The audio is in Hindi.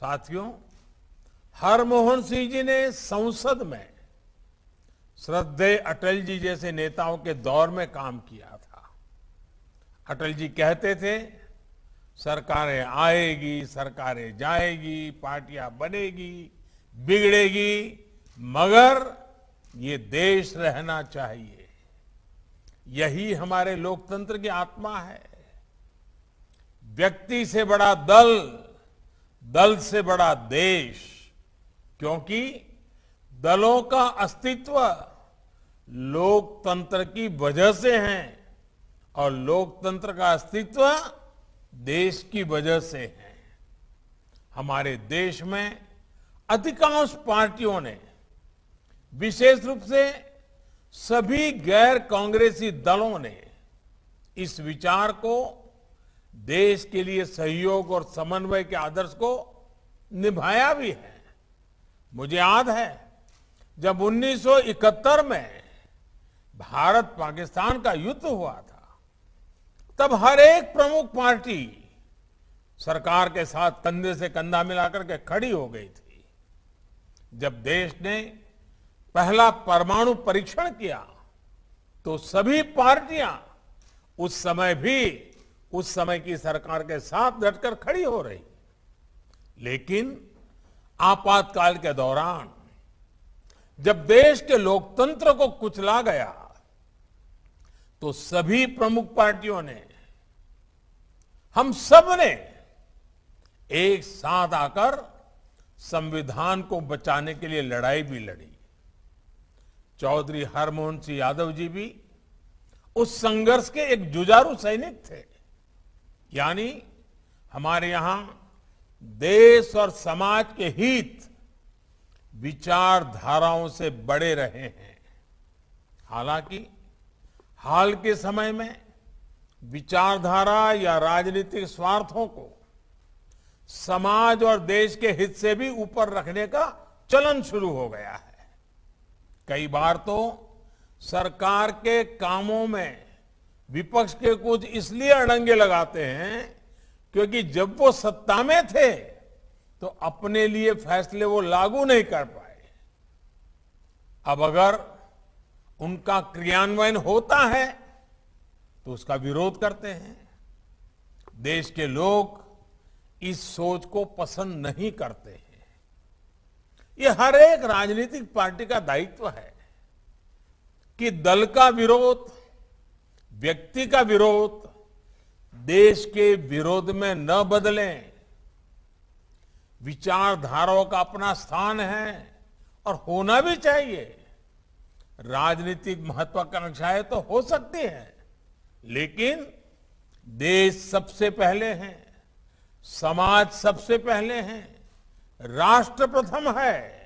साथियों हरमोहन सिंह जी ने संसद में श्रद्धे अटल जी जैसे नेताओं के दौर में काम किया था अटल जी कहते थे सरकारें आएगी सरकारें जाएगी पार्टियां बनेगी बिगड़ेगी मगर ये देश रहना चाहिए यही हमारे लोकतंत्र की आत्मा है व्यक्ति से बड़ा दल दल से बड़ा देश क्योंकि दलों का अस्तित्व लोकतंत्र की वजह से है और लोकतंत्र का अस्तित्व देश की वजह से है हमारे देश में अधिकांश पार्टियों ने विशेष रूप से सभी गैर कांग्रेसी दलों ने इस विचार को देश के लिए सहयोग और समन्वय के आदर्श को निभाया भी है मुझे याद है जब 1971 में भारत पाकिस्तान का युद्ध हुआ था तब हर एक प्रमुख पार्टी सरकार के साथ कंधे से कंधा मिलाकर के खड़ी हो गई थी जब देश ने पहला परमाणु परीक्षण किया तो सभी पार्टियां उस समय भी उस समय की सरकार के साथ डटकर खड़ी हो रही लेकिन आपातकाल के दौरान जब देश के लोकतंत्र को कुचला गया तो सभी प्रमुख पार्टियों ने हम सब ने एक साथ आकर संविधान को बचाने के लिए लड़ाई भी लड़ी चौधरी हरमोहन सिंह यादव जी भी उस संघर्ष के एक जुजारू सैनिक थे यानी हमारे यहां देश और समाज के हित विचारधाराओं से बड़े रहे हैं हालांकि हाल के समय में विचारधारा या राजनीतिक स्वार्थों को समाज और देश के हित से भी ऊपर रखने का चलन शुरू हो गया है कई बार तो सरकार के कामों में विपक्ष के कुछ इसलिए अड़ंगे लगाते हैं क्योंकि जब वो सत्ता में थे तो अपने लिए फैसले वो लागू नहीं कर पाए अब अगर उनका क्रियान्वयन होता है तो उसका विरोध करते हैं देश के लोग इस सोच को पसंद नहीं करते हैं ये हर एक राजनीतिक पार्टी का दायित्व है कि दल का विरोध व्यक्ति का विरोध देश के विरोध में न बदले विचारधाराओं का अपना स्थान है और होना भी चाहिए राजनीतिक महत्वाकांक्षाएं तो हो सकती हैं लेकिन देश सबसे पहले है समाज सबसे पहले है राष्ट्र प्रथम है